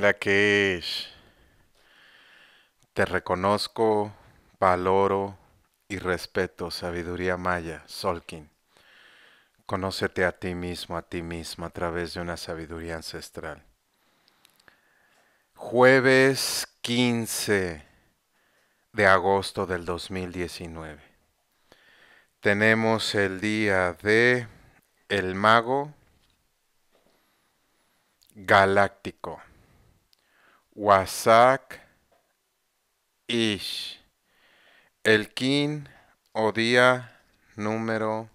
la que te reconozco, valoro y respeto sabiduría maya, Solkin. Conócete a ti mismo, a ti mismo a través de una sabiduría ancestral. Jueves 15 de agosto del 2019. Tenemos el día de el mago galáctico. Wasak Ish. El Kin o día número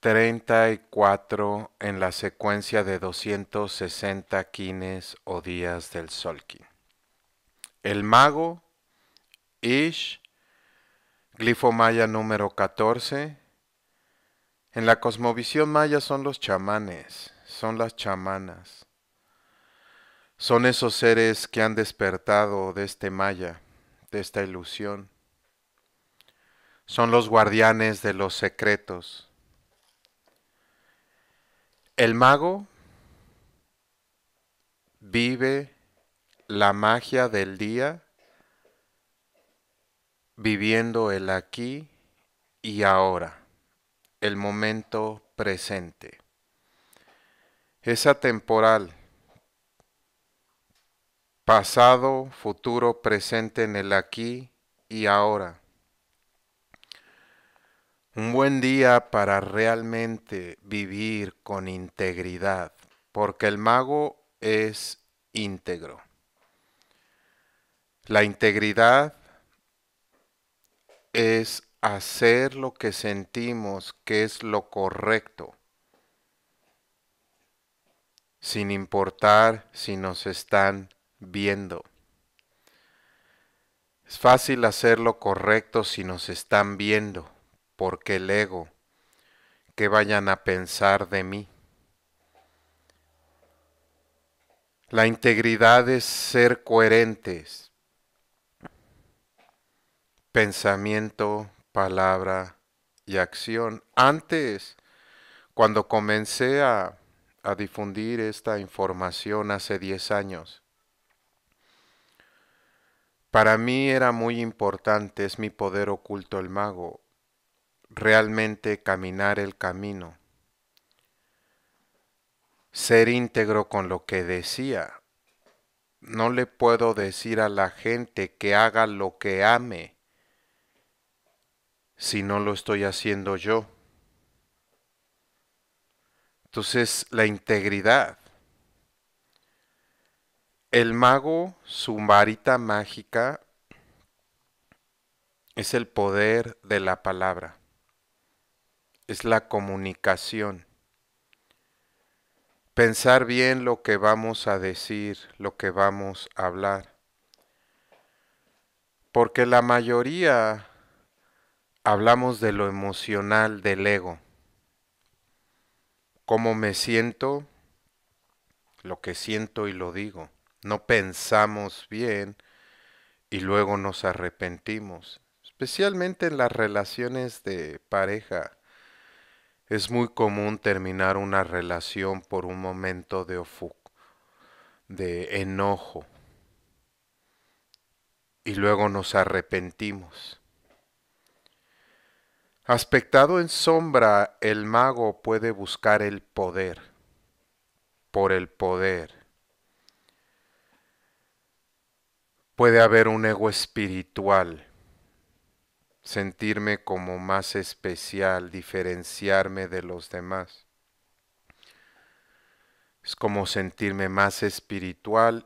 34 en la secuencia de 260 quines o días del Solkin. El mago Ish, glifo maya número 14. En la cosmovisión maya son los chamanes, son las chamanas. Son esos seres que han despertado de este maya, de esta ilusión. Son los guardianes de los secretos. El mago vive la magia del día viviendo el aquí y ahora, el momento presente. Esa temporal pasado, futuro, presente en el aquí y ahora. Un buen día para realmente vivir con integridad, porque el mago es íntegro. La integridad es hacer lo que sentimos que es lo correcto, sin importar si nos están viendo. Es fácil hacer lo correcto si nos están viendo, porque el ego, que vayan a pensar de mí? La integridad es ser coherentes. Pensamiento, palabra y acción. Antes, cuando comencé a, a difundir esta información hace 10 años, para mí era muy importante, es mi poder oculto el mago, realmente caminar el camino, ser íntegro con lo que decía. No le puedo decir a la gente que haga lo que ame si no lo estoy haciendo yo. Entonces, la integridad el mago, su varita mágica, es el poder de la palabra, es la comunicación. Pensar bien lo que vamos a decir, lo que vamos a hablar. Porque la mayoría hablamos de lo emocional, del ego. Cómo me siento, lo que siento y lo digo no pensamos bien y luego nos arrepentimos, especialmente en las relaciones de pareja. Es muy común terminar una relación por un momento de, de enojo y luego nos arrepentimos. Aspectado en sombra, el mago puede buscar el poder, por el poder, puede haber un ego espiritual, sentirme como más especial, diferenciarme de los demás. Es como sentirme más espiritual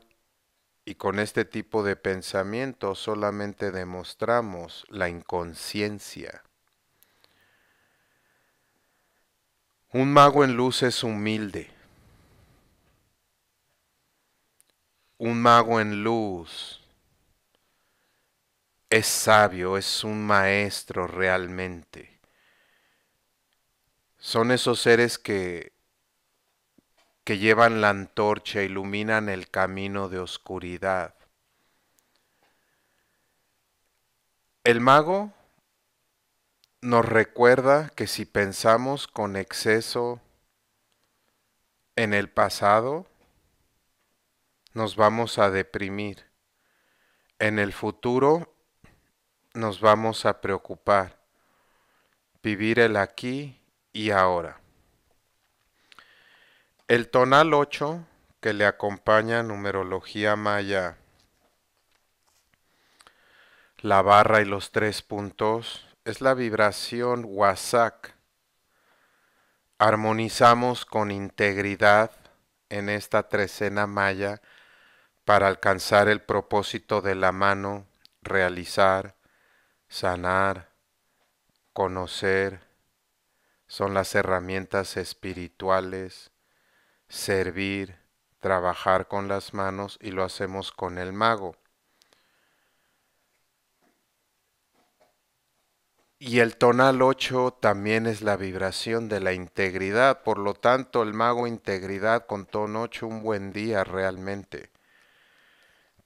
y con este tipo de pensamiento solamente demostramos la inconsciencia. Un mago en luz es humilde. Un mago en luz es sabio, es un maestro realmente. Son esos seres que, que llevan la antorcha, iluminan el camino de oscuridad. El mago nos recuerda que si pensamos con exceso en el pasado, nos vamos a deprimir. En el futuro nos vamos a preocupar. Vivir el aquí y ahora. El tonal 8 que le acompaña numerología maya. La barra y los tres puntos es la vibración WASAC. Armonizamos con integridad en esta trecena maya para alcanzar el propósito de la mano, realizar, sanar, conocer, son las herramientas espirituales, servir, trabajar con las manos y lo hacemos con el mago. Y el tonal 8 también es la vibración de la integridad, por lo tanto el mago integridad con tono 8 un buen día realmente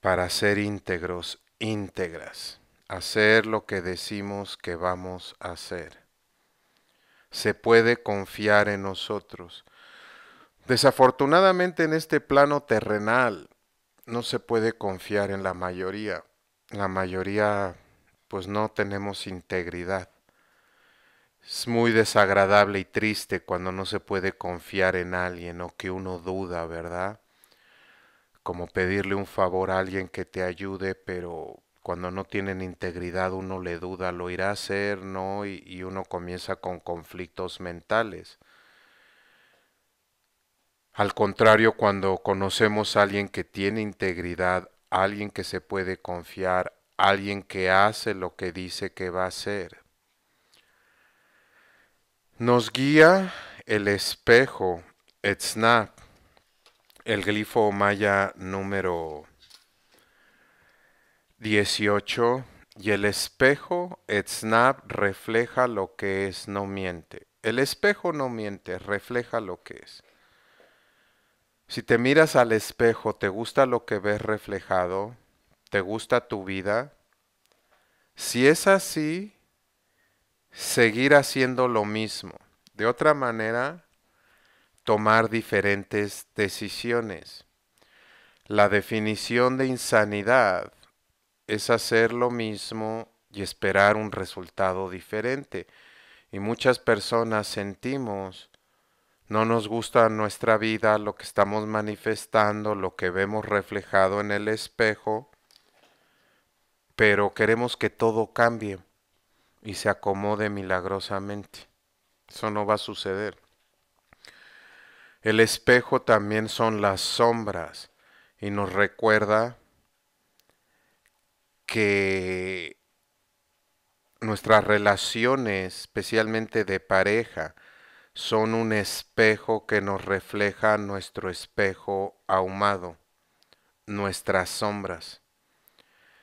para ser íntegros, íntegras hacer lo que decimos que vamos a hacer. Se puede confiar en nosotros. Desafortunadamente en este plano terrenal no se puede confiar en la mayoría. La mayoría pues no tenemos integridad. Es muy desagradable y triste cuando no se puede confiar en alguien o que uno duda, ¿verdad? Como pedirle un favor a alguien que te ayude, pero cuando no tienen integridad uno le duda, lo irá a hacer, ¿no? Y, uno comienza con conflictos mentales. Al contrario, cuando conocemos a alguien que tiene integridad, alguien que se puede confiar, alguien que hace lo que dice que va a hacer. Nos guía el espejo, el glifo maya número 18. Y el espejo, Snap, refleja lo que es, no miente. El espejo no miente, refleja lo que es. Si te miras al espejo, ¿te gusta lo que ves reflejado? ¿Te gusta tu vida? Si es así, seguir haciendo lo mismo. De otra manera, tomar diferentes decisiones. La definición de insanidad es hacer lo mismo y esperar un resultado diferente. Y muchas personas sentimos, no nos gusta nuestra vida, lo que estamos manifestando, lo que vemos reflejado en el espejo, pero queremos que todo cambie y se acomode milagrosamente. Eso no va a suceder. El espejo también son las sombras y nos recuerda que nuestras relaciones, especialmente de pareja, son un espejo que nos refleja nuestro espejo ahumado, nuestras sombras.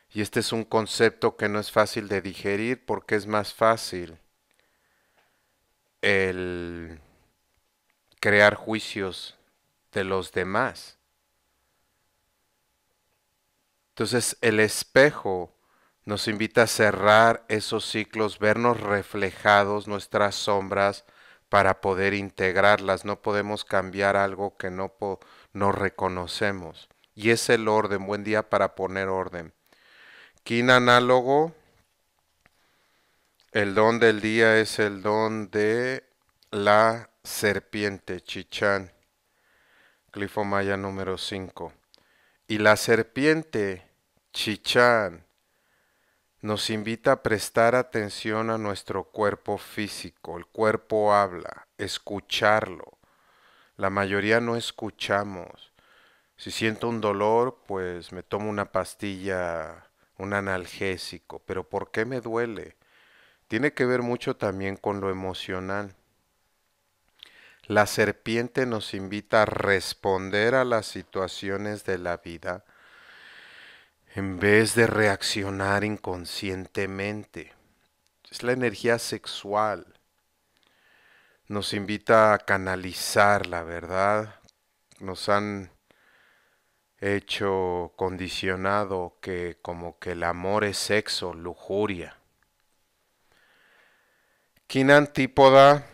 Y este es un concepto que no es fácil de digerir porque es más fácil el crear juicios de los demás entonces el espejo nos invita a cerrar esos ciclos, vernos reflejados nuestras sombras para poder integrarlas. No podemos cambiar algo que no, reconocemos. Y es el orden, buen día para poner orden. Quin análogo, el don del día es el don de la serpiente, chichán. Clifo maya número 5. Y la serpiente, Chichán, nos invita a prestar atención a nuestro cuerpo físico. El cuerpo habla, escucharlo. La mayoría no escuchamos. Si siento un dolor, pues me tomo una pastilla, un analgésico. Pero ¿por qué me duele? Tiene que ver mucho también con lo emocional. La serpiente nos invita a responder a las situaciones de la vida en vez de reaccionar inconscientemente. Es la energía sexual. Nos invita a canalizar la verdad. Nos han hecho condicionado que como que el amor es sexo, lujuria. antípoda?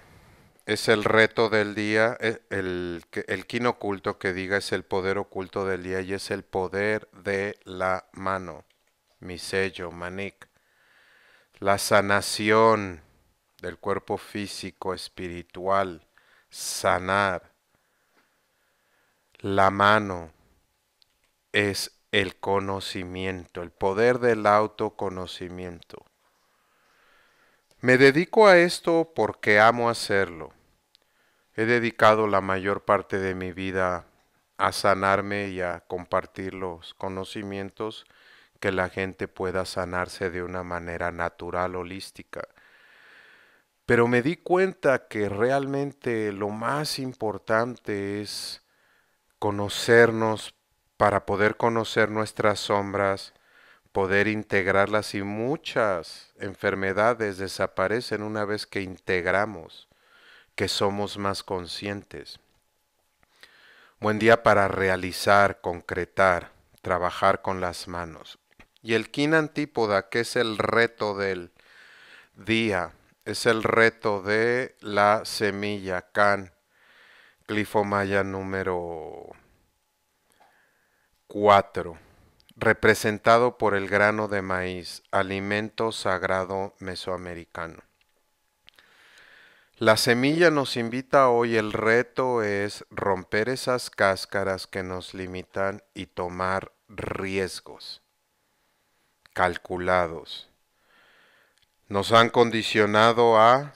es el reto del día, e, el, el oculto que diga es el poder oculto del día y es el poder de la mano, mi sello, manik. La sanación del cuerpo físico, espiritual, sanar. La mano es el conocimiento, el poder del autoconocimiento. Me dedico a esto porque amo hacerlo. He dedicado la mayor parte de mi vida a sanarme y a compartir los conocimientos que la gente pueda sanarse de una manera natural, holística. Pero me di cuenta que realmente lo más importante es conocernos para poder conocer nuestras sombras, poder integrarlas y muchas enfermedades desaparecen una vez que integramos, que somos más conscientes. Buen día para realizar, concretar, trabajar con las manos. Y el kin antípoda, que es el reto del día, es el reto de la semilla can, glifomaya número 4 representado por el grano de maíz, alimento sagrado mesoamericano. La semilla nos invita hoy, el reto es romper esas cáscaras que nos limitan y tomar riesgos calculados. Nos han condicionado a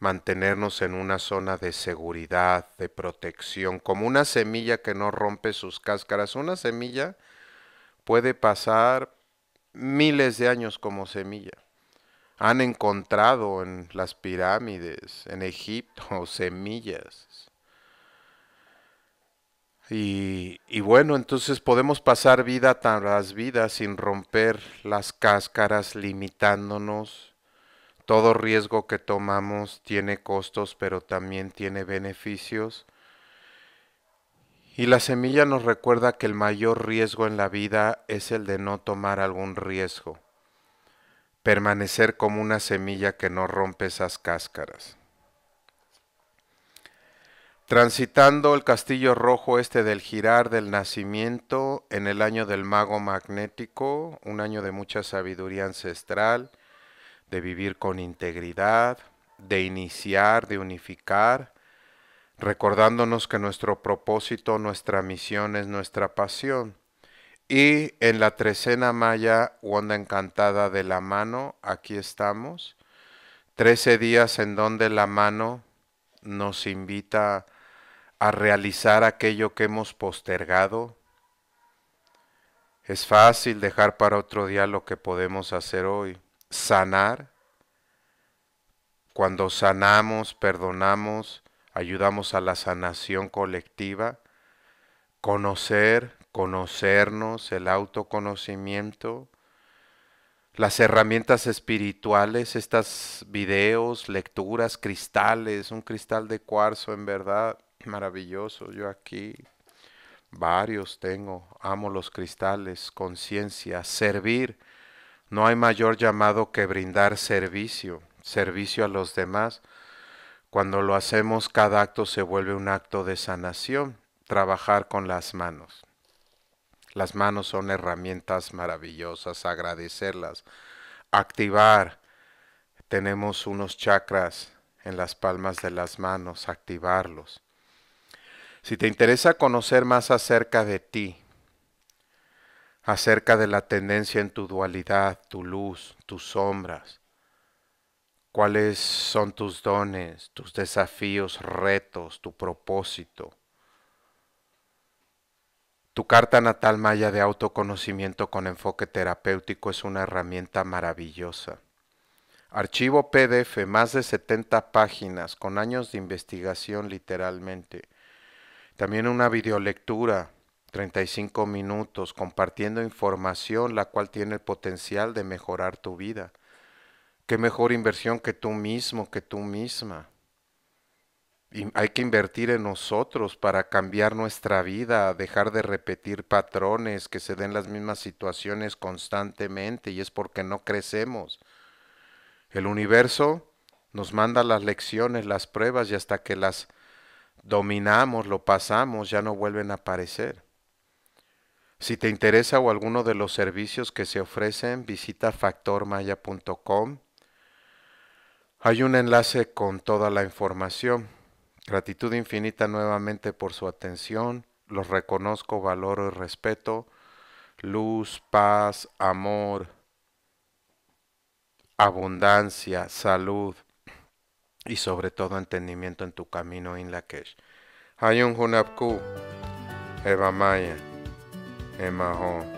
mantenernos en una zona de seguridad, de protección, como una semilla que no rompe sus cáscaras. Una semilla puede pasar miles de años como semilla. Han encontrado en las pirámides, en Egipto, semillas. Y, y bueno, entonces podemos pasar vida las vida sin romper las cáscaras, limitándonos todo riesgo que tomamos tiene costos, pero también tiene beneficios. Y la semilla nos recuerda que el mayor riesgo en la vida es el de no tomar algún riesgo, permanecer como una semilla que no rompe esas cáscaras. Transitando el castillo rojo este del girar del nacimiento en el año del mago magnético, un año de mucha sabiduría ancestral, de vivir con integridad, de iniciar, de unificar, recordándonos que nuestro propósito, nuestra misión es nuestra pasión. Y en la trecena maya onda encantada de la mano, aquí estamos. Trece días en donde la mano nos invita a realizar aquello que hemos postergado. Es fácil dejar para otro día lo que podemos hacer hoy sanar, cuando sanamos, perdonamos, ayudamos a la sanación colectiva, conocer, conocernos, el autoconocimiento, las herramientas espirituales, estas videos, lecturas, cristales, un cristal de cuarzo en verdad maravilloso. Yo aquí varios tengo, amo los cristales, conciencia, servir no hay mayor llamado que brindar servicio, servicio a los demás. Cuando lo hacemos, cada acto se vuelve un acto de sanación, trabajar con las manos. Las manos son herramientas maravillosas, agradecerlas, activar. Tenemos unos chakras en las palmas de las manos, activarlos. Si te interesa conocer más acerca de ti, acerca de la tendencia en tu dualidad, tu luz, tus sombras. ¿Cuáles son tus dones, tus desafíos, retos, tu propósito? Tu carta natal maya de autoconocimiento con enfoque terapéutico es una herramienta maravillosa. Archivo PDF, más de 70 páginas, con años de investigación literalmente. También una videolectura 35 minutos compartiendo información la cual tiene el potencial de mejorar tu vida. Qué mejor inversión que tú mismo, que tú misma. hay que invertir en nosotros para cambiar nuestra vida, dejar de repetir patrones, que se den las mismas situaciones constantemente y es porque no crecemos. El universo nos manda las lecciones, las pruebas y hasta que las dominamos, lo pasamos, ya no vuelven a aparecer. Si te interesa o alguno de los servicios que se ofrecen, visita factormaya.com. Hay un enlace con toda la información. Gratitud infinita nuevamente por su atención. Los reconozco, valoro y respeto. Luz, paz, amor, abundancia, salud y sobre todo entendimiento en tu camino, en la Hay Hayun Hunapku, Eva Maya. in my home.